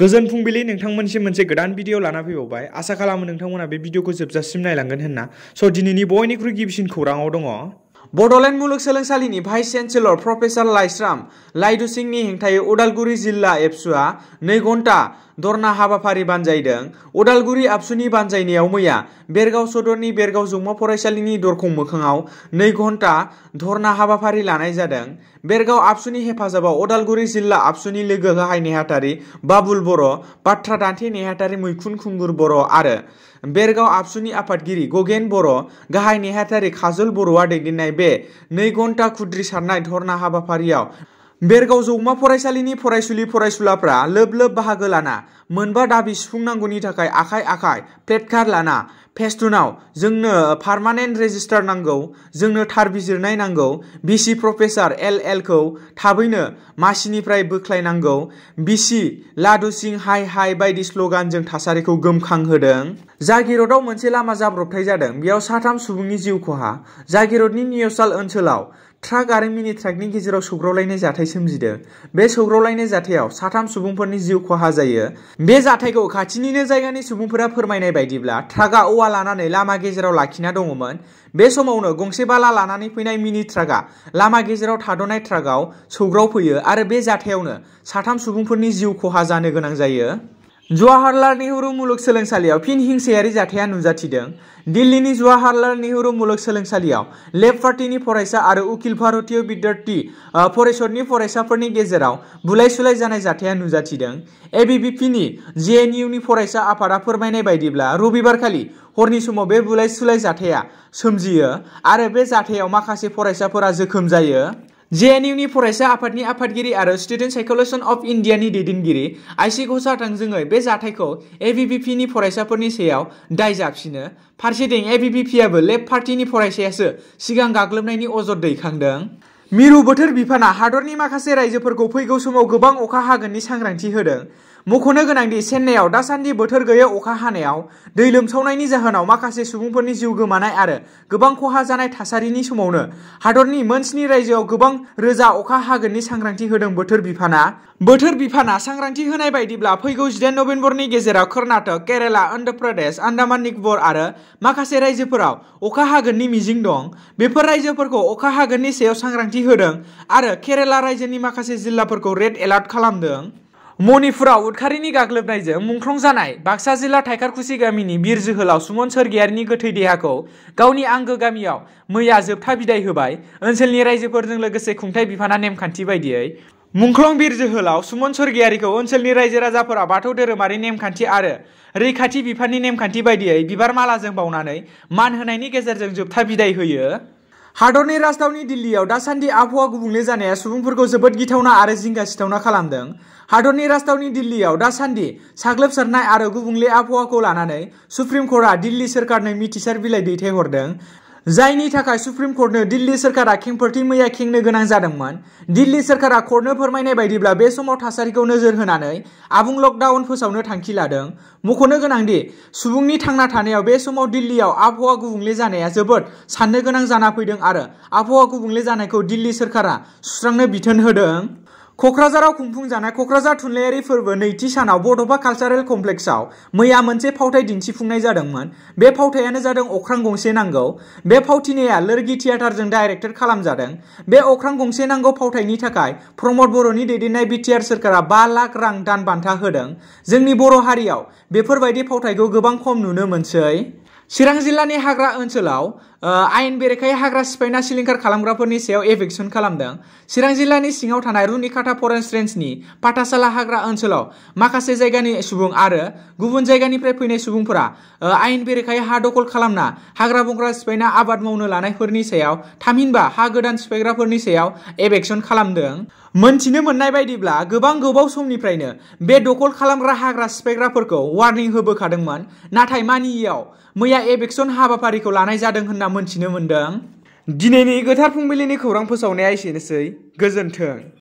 गोजोन फुंबिलि नोंथांमोनसिम मोनसे गोदान भिडिअ लाना फैबावबाय आसा खालामो नोंथांमोना बे भिडिअखौ जोबजासिम नायलांगोन होन्ना स' दिनैनि बयनिख्रुइ गिबिसिन खौराङाव दङ बड'लेण्ड मुलुग सोलोंसालिनि vice chancellor professor Laishram Laidu सिंहनि हेंथायै उदालगुरि जिल्ला एबसुआ नै घन्टा धरना हाबाफारि बानजायदों अदालगुरि आबसुनि बानजायनायाव मैया बेरगाव सदरनि बेरगाव जौमा फरायसालिनि दरखं मोखाङाव नै घन्टा धरना हाबाफारि लानाय जादों बेरगाव आबसुनि हेफाजाबाव अदालगुरि जिल्ला आबसुनि लोगो गाहाय नेहाथारि बाबुल बर' बाथ्रा दान्थे नेहाथारि मैखुन खुंगुर बर' आरो बेरगाव आबसुनि आफादगिरि गगेन बर' गाहाय नेहाथारि काजल बर'आ दैदेननाय बे नै घन्टा खुद्रि सारनाय धरना हाबाफारियाव बेरगाव जौमा फरायसालिनि फरायसुलि फरायसुलाफ्रा लोब लोब बाहागो लाना मोनबा दाबि सुफुंनांगौनि थाखाय आखाय आखाय प्लेटकार्ड लाना फेस्टुनाव जोंनो पार्मानेन्ट रेजिस्टार नांगौ जोंनो थार बिजिरनाय नांगौ बिसि प्रफेसार एल खौ थाबैनो मासिनिफ्राय बोख्लायनांगौ बिसि लादु सिं हाय हाय बायदि स्ल'गानजों थासारिखौ गोमखांहोदों जागिरदाव मोनसे लामा जाब्रबथाय जादों बेयाव साथाम सुबुंनि जिउ खहा जागिरदनि नियसाल ओनसोलाव ट्राक आरो मिनि ट्राकनि गेजेराव सौग्रावलायनाय जाथाय सोमजिदों बे सौग्रावलायनाय जाथायाव साथाम सुबुंफोरनि जिउ खहा जायो बे जाथायखौ खाथिनिनो जायगानि सुबुंफोरा फोरमायनाय बायदिब्ला ट्राकआ औवा लानानै लामा गेजेराव लाखिना दङमोन बे समावनो गंसे बाला लानानै फैनाय मिनि ट्राकआ लामा गेजेराव थाद'नाय ट्राकआव सौग्रावफैयो आरो बे जाथायावनो साथाम सुबुंफोरनि जिउ खहा जानो गोनां जायो जवाहरलाल नेहरू मुलुगसोलोंसालियाव फिन हिंसायारि जाथाया नुजाथिदों दिल्लीनि जवाहरलाल नेहरू मुलुगसोलोंसालियाव लेब पार्टी फरायसा और उकिल भारतीय विद्यार्थी परिषदनि फरायसाफोरनि गेजेराव बुलाय सुलाय जानाय जाथाया नुजाथिदों एबिबिपिनि जेएनइउनि फरायसा आफादा फोरमायनाय बायदिब्ला रबिबारखालि हरनि समाव बे बुलाय सुलाय जाथाया सोमजियो आरो बे जाथायाव माखासे फरायसाफोरा जोखोम जायो जे एन इउनि फरायसा आफादनि आफादगिरि आरो स्टुडेन्ट साइकलेसन अफ इण्डियानि दैदेनगिरि आइ सि घसारथांजोङै बे जाथायखौ ए बि बि पिनि फरायसाफोरनि सायाव दायजाफिनो फारसेथिं ए बि बि पियाबो लेफ्ट पार्टिनि फरायसायासो सिगां गाग्लोबनायनि अजद दैखांदों मिरु बोथोर बिफाना हादरनि माखासे रायजोफोरखौ फैगौ समाव गोबां अखा हागोननि सांग्रांथि होदों मख'नो गोनांदि चेन्नाइआव दासान्दि बोथोर गैयै अखा हानायाव दै लोमसावनायनि जाहोनाव माखासे सुबुंफोरनि जिउ गोमानाय आरो गोबां खहा जानाय थासारिनि समावनो हादरनि मोनस्नि रायजोआव गोबां रोजा अखा हागोननि सांग्रांथि होदों बोथोर बिफाना बोथोर बिफाना सांग्रांथि होनाय बायदिब्ला फैगौ जिदाइन नभेम्बरनि गेजेराव कर्नाटक केरेला अन्ध्र प्रदेश आन्डामान निकबर आरो माखासे रायजोफोराव अखा हागोननि मिजिं दं बेफोर रायजोफोरखौ अखा हागोननि सायाव सांग्रांथि होदों आरो केरेला रायजोनि माखासे जिल्लाफोरखौ रेड एलार्ट खालामदों मनिपुराव उदखारी गाग्लोबाई मुंख्लं जाना बक्सा जिला थाइखारकुसि गमी बीर जोहल सुमन गई देहा को गावनि आंग गामियाव मैया जोबा विदाय होबाय ओनसोलनि रायजोफोरजों लोगोसे विफाना नेमखान्ति नेमखान्थि बायदियै बीर जोहल जोहोलाव सुमन सोरगियारिखौ ओनसोलनि रायजो राजा बाथौ धोरोमारि नेमखान्थि आरो रैखाथि बिफाननि नेमखान्थि बायदियै बिबार मालाजों बावनानै मान होनायनि गेजेरजों जोबा विदाय हो हादरनि राजधानी दिल्लीयाव दासान्दि आबहावा गुबुंले जानाया सुबुंफोरखौ जोबोद गिथावना आरो जिंगा सिथावना खालामदों हादरनि राजधानी दिल्लीयाव दासान्दि साग्लोबसारनाय आरो गुबुंले आबहावाखौ लानानै सुप्रिम कर्टआ दिल्ली सोरखारनो मिथिसार बिलाइ दैथायहरदों जायनि थाखाय सुप्रिम कर्टनो दिल्ली सोरखारा खेंफोरथि मैया खेंनो गोनां जादोंमोन दिल्ली सोरखारा कर्टनो फोरमायनाय बायदिब्ला बे समाव थासारिखौ नोजोर होनानै आबुं लकडाउन फोसावनो थांखि लादों मख'नो गोनांदि सुबुंनि थांना थानायाव बे समाव दिल्लीयाव आबहावा गुबुंले जानाया जोबोद साननो गोनां जाना फैदों आरो आबहावा गुबुंले जानायखौ दिल्ली सोरखारा सुस्रांनो बिथोन होदों क'क्राझाराव खुंफुंजानाय क'क्राझार थुनलाइयारि फोरबो नैथि सानाव बड'फा कालचारेल कमप्लेक्सआव मैया मोनसे फावथाय दिन्थिफुंनाय जादोंमोन बे फावथायानो जादों अख्रां गंसे नांगौ बे फावथिनाया लोरगि थियेटारजों डाइरेक्टर खालामजादों बे अख्रां गंसे नांगौ फावथायनि थाखाय प्रमद बर'नि दैदेननाय बिटिआर सोरखारा बा लाख रां दान बान्था होदों जोंनि बर' हारियाव बेफोरबायदि फावथायखौ गोबां खम नुनो मोनसै चिरां जिल्लानि हाग्रा ओनसोलाव आयेन बेरेखायै हाग्रा सिफायना सिलिंखार खालामग्राफोरनि सायाव एभेकसन खालामदों चिरां जिल्लानि सिङाव थानाय रुनिकाटा फरेस्ट रेन्जनि पाटासाला हाग्रा ओनसोलाव माखासे जायगानि सुबुं आरो गुबुन जायगानिफ्राय फैनाय सुबुंफोरा आयेन बेरेखायै हा दखल खालामना हाग्रा बंग्रा सिफायना आबाद मावनो लानायफोरनि सायाव थामहिनबा हा गोदान सिफायग्राफोरनि सायाव एभेकसन खालामदों मोनथिनो मोननाय बायदिब्ला गोबां गोबाव समनिफ्रायनो बे दखल खालामग्रा हाग्रा सिफायग्राफोरखौ वार्निं होबोखादोंमोन नाथाय मानियैयाव मैया एबेक्सन हाबाफारिखौ लानाय जादों होन्ना मोनथिनो मोन्दों दिनैनि गोथार फुंबिलिनि खौरां फोसावनाया एसेनोसै गोजोन्थों